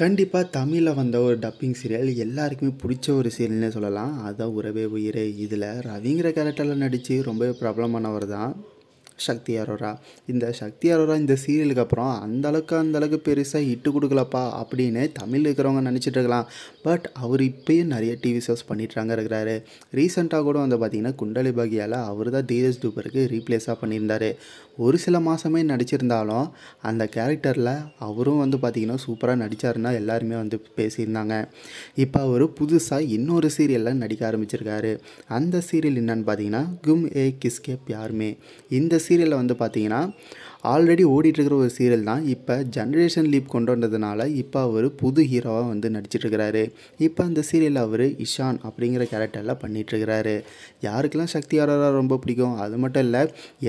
கண்டிப்பாக தமிழில் வந்த ஒரு டப்பிங் சீரியல் எல்லாருக்குமே பிடிச்ச ஒரு சீரியல்னே சொல்லலாம் அதுதான் உறவே உயிரே இதில் ரவிங்கிற கேரக்டரில் நடித்து ரொம்பவே பிரபலமானவர் தான் சக்தி அரோரா இந்த சக்தி அரோரா இந்த சீரியலுக்கு அப்புறம் அந்தளவுக்கு அந்தளவுக்கு பெருசாக இட்டு கொடுக்கலப்பா அப்படின்னு தமிழ் இருக்கிறவங்க நினச்சிட்டு இருக்கலாம் பட் அவர் இப்போயும் நிறைய டிவி ஷோஸ் பண்ணிட்டுறாங்க இருக்கிறாரு ரீசெண்டாக கூட வந்து பார்த்தீங்கன்னா குண்டலி பாகியால் அவர் தான் தீரஜ் தூபருக்கு ரீப்ளேஸாக பண்ணியிருந்தார் ஒரு சில மாதமே நடிச்சிருந்தாலும் அந்த கேரக்டரில் அவரும் வந்து பார்த்திங்கன்னா சூப்பராக நடித்தாருன்னா எல்லாருமே வந்து பேசியிருந்தாங்க இப்போ அவர் புதுசாக இன்னொரு சீரியலில் நடிக்க ஆரம்பிச்சிருக்காரு அந்த சீரியல் என்னென்னு பார்த்தீங்கன்னா கும் ஏ கிஸ்கே பியார்மே இந்த சீரியலில் வந்து பார்த்தீங்கன்னா ஆல்ரெடி ஓடிட்டுருக்கிற ஒரு சீரியல் தான் இப்போ ஜென்ரேஷன் லீப் கொண்டு வந்ததுனால இப்போ அவர் புது ஹீரோவாக வந்து நடிச்சிட்ருக்கிறாரு இப்போ அந்த சீரியலில் அவர் இஷான் அப்படிங்கிற கேரக்டரில் பண்ணிகிட்ருக்கிறாரு யாருக்கெல்லாம் சக்தி ஆரோரா ரொம்ப பிடிக்கும் அது மட்டும் இல்லை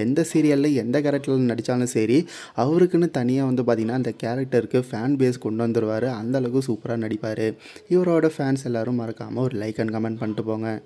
எந்த சீரியலில் எந்த கேரக்டரில் நடித்தாலும் சரி அவருக்குன்னு தனியாக வந்து பார்த்திங்கன்னா அந்த கேரக்டருக்கு ஃபேன் பேஸ் கொண்டு வந்துடுவார் அந்தளவுக்கு சூப்பராக நடிப்பார் இவரோட ஃபேன்ஸ் எல்லோரும் மறக்காமல் ஒரு லைக் அண்ட் கமெண்ட் பண்ணிட்டு போங்க